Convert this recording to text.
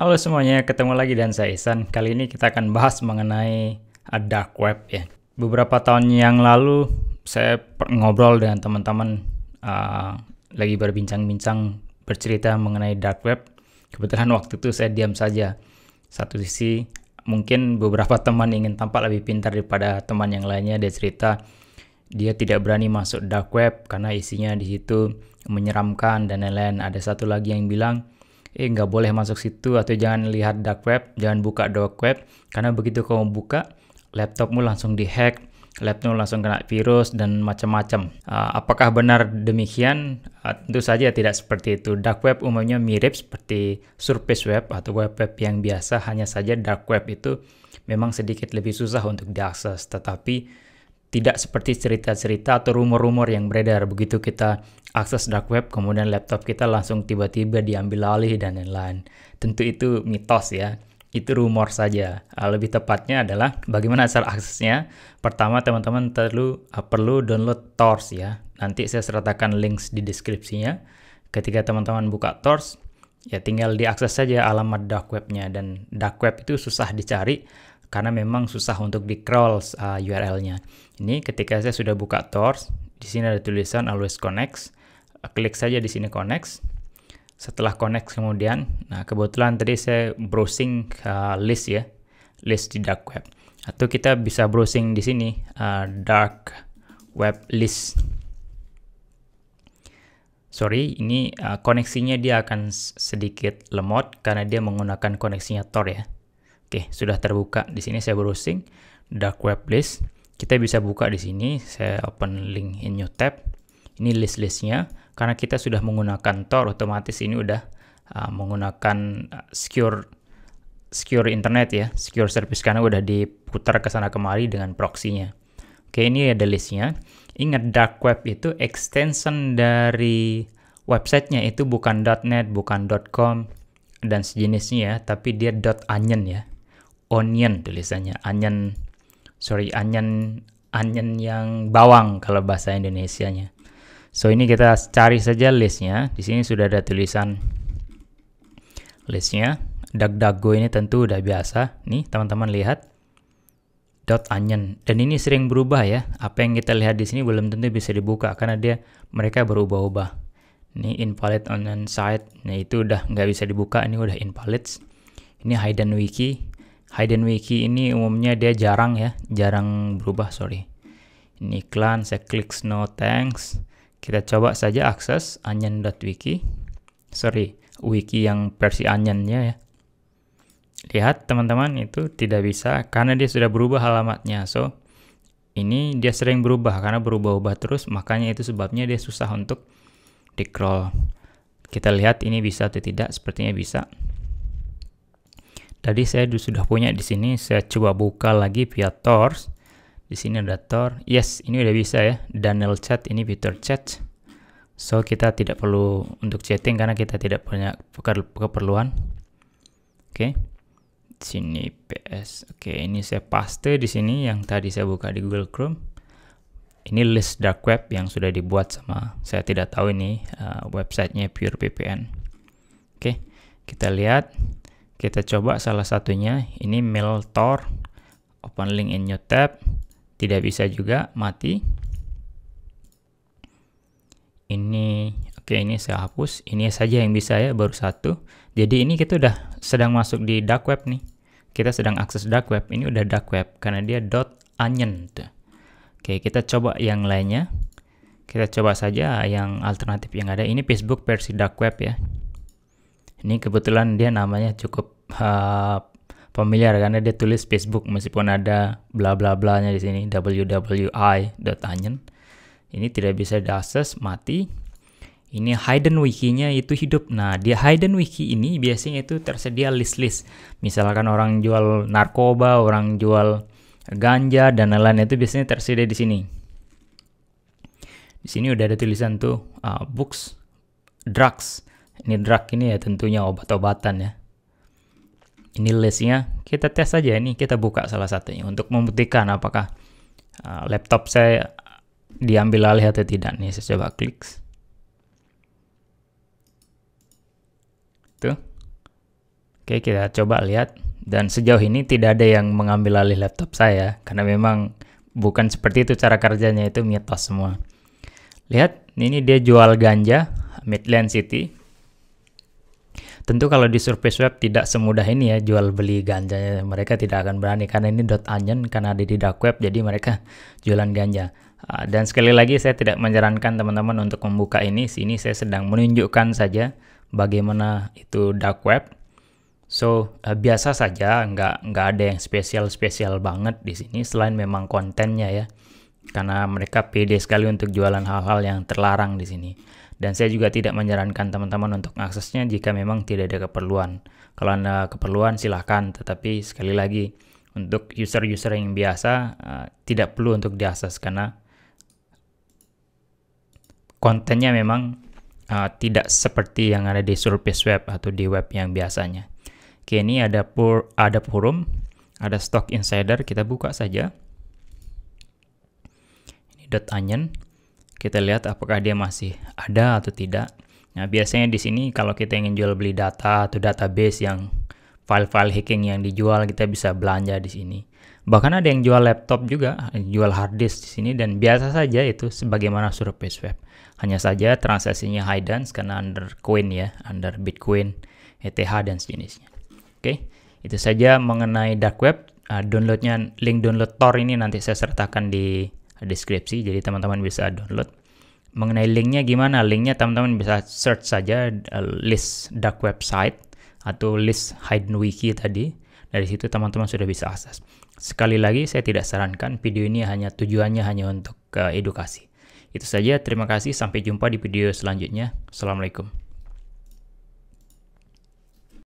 Halo semuanya, ketemu lagi dan saya Ihsan Kali ini kita akan bahas mengenai dark web ya. Beberapa tahun yang lalu saya ngobrol dengan teman-teman uh, lagi berbincang-bincang bercerita mengenai dark web. Kebetulan waktu itu saya diam saja. Satu sisi mungkin beberapa teman ingin tampak lebih pintar daripada teman yang lainnya. Dia cerita dia tidak berani masuk dark web karena isinya di situ menyeramkan dan lain-lain. Ada satu lagi yang bilang eh nggak boleh masuk situ atau jangan lihat dark web, jangan buka dark web karena begitu kamu buka laptopmu langsung dihack, laptopmu langsung kena virus dan macam-macam. Uh, apakah benar demikian? Uh, tentu saja tidak seperti itu. Dark web umumnya mirip seperti surface web atau web web yang biasa, hanya saja dark web itu memang sedikit lebih susah untuk diakses, tetapi tidak seperti cerita-cerita atau rumor-rumor yang beredar begitu kita akses dark web kemudian laptop kita langsung tiba-tiba diambil alih dan lain-lain. Tentu itu mitos ya. Itu rumor saja. Ah, lebih tepatnya adalah bagaimana cara aksesnya. Pertama teman-teman perlu ah, perlu download Tor's ya. Nanti saya sertakan links di deskripsinya. Ketika teman-teman buka Tor's, ya tinggal diakses saja alamat dark webnya dan dark web itu susah dicari karena memang susah untuk di crawl uh, URL-nya. Ini ketika saya sudah buka Tor, di sini ada tulisan always connects. Klik saja di sini connects. Setelah connects kemudian, nah kebetulan tadi saya browsing uh, list ya, list di dark web. Atau kita bisa browsing di sini uh, dark web list. Sorry, ini uh, koneksinya dia akan sedikit lemot karena dia menggunakan koneksinya Tor ya. Oke, sudah terbuka. Di sini saya browsing dark web list. Kita bisa buka di sini, saya open link in new tab. Ini list-listnya. Karena kita sudah menggunakan Tor, otomatis ini udah uh, menggunakan uh, secure secure internet ya, secure service karena udah diputar ke sana kemari dengan proxy-nya. Oke, ini ada listnya. Ingat dark web itu extension dari websitenya itu bukan .net, bukan .com dan sejenisnya ya, tapi dia .onion ya onion tulisannya onion sorry onion onion yang bawang kalau bahasa Indonesia-nya. so ini kita cari saja listnya di sini sudah ada tulisan listnya DuckDuckGo ini tentu udah biasa nih teman-teman lihat dot onion dan ini sering berubah ya apa yang kita lihat di sini belum tentu bisa dibuka karena dia mereka berubah-ubah ini invalid onion site nah itu udah nggak bisa dibuka ini udah invalid ini hidden wiki Hidden Wiki ini umumnya dia jarang ya, jarang berubah, sorry. Ini iklan, saya klik no thanks. Kita coba saja akses onion.wiki. Sorry, wiki yang versi onion-nya ya. Lihat teman-teman itu tidak bisa karena dia sudah berubah alamatnya. So, ini dia sering berubah karena berubah-ubah terus, makanya itu sebabnya dia susah untuk di-crawl. Kita lihat ini bisa atau tidak, sepertinya bisa. Tadi saya sudah punya di sini, saya coba buka lagi via Tor. Di sini ada Tor. Yes, ini udah bisa ya. Daniel Chat ini Peter Chat. So kita tidak perlu untuk chatting karena kita tidak punya keperluan. Oke. Okay. Di sini PS. Oke, okay, ini saya paste di sini yang tadi saya buka di Google Chrome. Ini list dark web yang sudah dibuat sama saya tidak tahu ini uh, websitenya Pure VPN. Oke, okay, kita lihat. Kita coba salah satunya, ini mail tor, open link in new tab, tidak bisa juga, mati. Ini, oke okay, ini saya hapus, ini saja yang bisa ya, baru satu. Jadi ini kita udah sedang masuk di dark web nih. Kita sedang akses dark web, ini udah dark web, karena dia dot .onion tuh. Oke, okay, kita coba yang lainnya kita coba saja yang alternatif yang ada ini Facebook versi dark web ya ini kebetulan dia namanya cukup uh, familiar karena dia tulis Facebook meskipun ada bla bla blanya di sini www.i.onion. Ini tidak bisa diakses, mati. Ini hidden wikinya itu hidup. Nah, dia hidden wiki ini biasanya itu tersedia list-list. Misalkan orang jual narkoba, orang jual ganja dan lain-lain itu biasanya tersedia di sini. Di sini udah ada tulisan tuh uh, books, drugs, ini drug ini ya tentunya obat-obatan ya. Ini listnya, kita tes saja ini, kita buka salah satunya untuk membuktikan apakah uh, laptop saya diambil alih atau tidak. Nih saya coba klik. Tuh. Oke, kita coba lihat. Dan sejauh ini tidak ada yang mengambil alih laptop saya karena memang bukan seperti itu cara kerjanya itu mitos semua. Lihat, ini dia jual ganja Midland City. Tentu kalau di surface web tidak semudah ini ya jual beli ganja Mereka tidak akan berani karena ini dot .onion karena ada di dark web jadi mereka jualan ganja. Ah, dan sekali lagi saya tidak menyarankan teman-teman untuk membuka ini. Sini saya sedang menunjukkan saja bagaimana itu dark web. So ah, biasa saja, nggak nggak ada yang spesial-spesial banget di sini selain memang kontennya ya, karena mereka pede sekali untuk jualan hal-hal yang terlarang di sini. Dan saya juga tidak menyarankan teman-teman untuk aksesnya jika memang tidak ada keperluan. Kalau Anda keperluan silahkan, tetapi sekali lagi untuk user-user yang biasa eh, tidak perlu untuk diakses karena kontennya memang eh, tidak seperti yang ada di surface web atau di web yang biasanya. Oke, ini ada pur ada forum, ada stock insider, kita buka saja. Ini dot .onion kita lihat apakah dia masih ada atau tidak. Nah, biasanya di sini kalau kita ingin jual beli data atau database yang file-file hacking yang dijual, kita bisa belanja di sini. Bahkan ada yang jual laptop juga, jual hard disk di sini dan biasa saja itu sebagaimana survei web. Hanya saja transaksinya high dance karena under coin ya, under Bitcoin, ETH dan sejenisnya. Oke, okay? itu saja mengenai dark web. Uh, downloadnya link download Tor ini nanti saya sertakan di deskripsi jadi teman-teman bisa download mengenai linknya gimana linknya teman-teman bisa search saja eh, list dark website atau list hidden wiki tadi dari situ teman-teman sudah bisa akses sekali lagi saya tidak sarankan video ini hanya tujuannya hanya untuk uh, edukasi itu saja terima kasih sampai jumpa di video selanjutnya assalamualaikum